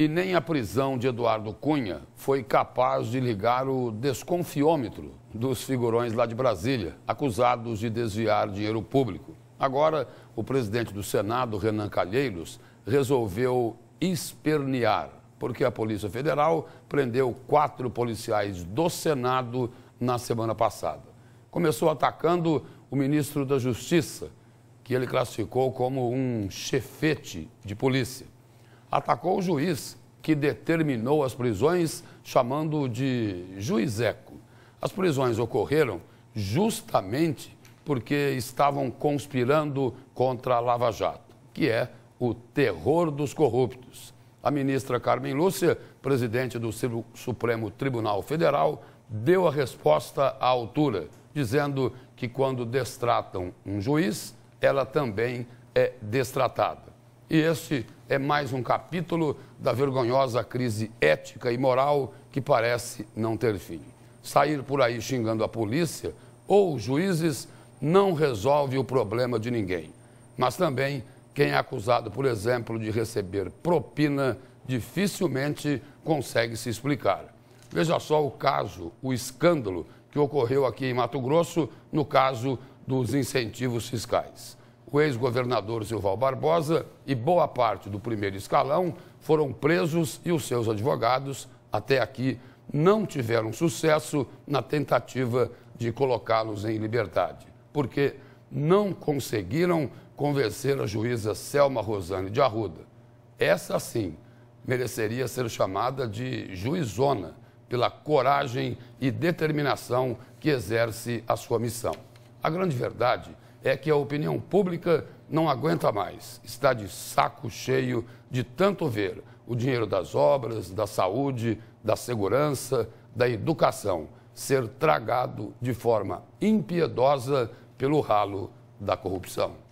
E nem a prisão de Eduardo Cunha foi capaz de ligar o desconfiômetro dos figurões lá de Brasília, acusados de desviar dinheiro público. Agora, o presidente do Senado, Renan Calheiros, resolveu espernear, porque a Polícia Federal prendeu quatro policiais do Senado na semana passada. Começou atacando o ministro da Justiça, que ele classificou como um chefete de polícia atacou o juiz que determinou as prisões, chamando de juizeco. As prisões ocorreram justamente porque estavam conspirando contra a Lava Jato, que é o terror dos corruptos. A ministra Carmen Lúcia, presidente do Supremo Tribunal Federal, deu a resposta à altura, dizendo que quando destratam um juiz, ela também é destratada. E este é mais um capítulo da vergonhosa crise ética e moral que parece não ter fim. Sair por aí xingando a polícia ou os juízes não resolve o problema de ninguém. Mas também, quem é acusado, por exemplo, de receber propina, dificilmente consegue se explicar. Veja só o caso, o escândalo que ocorreu aqui em Mato Grosso, no caso dos incentivos fiscais o ex-governador Silval Barbosa e boa parte do primeiro escalão foram presos e os seus advogados, até aqui, não tiveram sucesso na tentativa de colocá-los em liberdade, porque não conseguiram convencer a juíza Selma Rosane de Arruda. Essa sim mereceria ser chamada de juizona pela coragem e determinação que exerce a sua missão. A grande verdade é é que a opinião pública não aguenta mais, está de saco cheio de tanto ver o dinheiro das obras, da saúde, da segurança, da educação ser tragado de forma impiedosa pelo ralo da corrupção.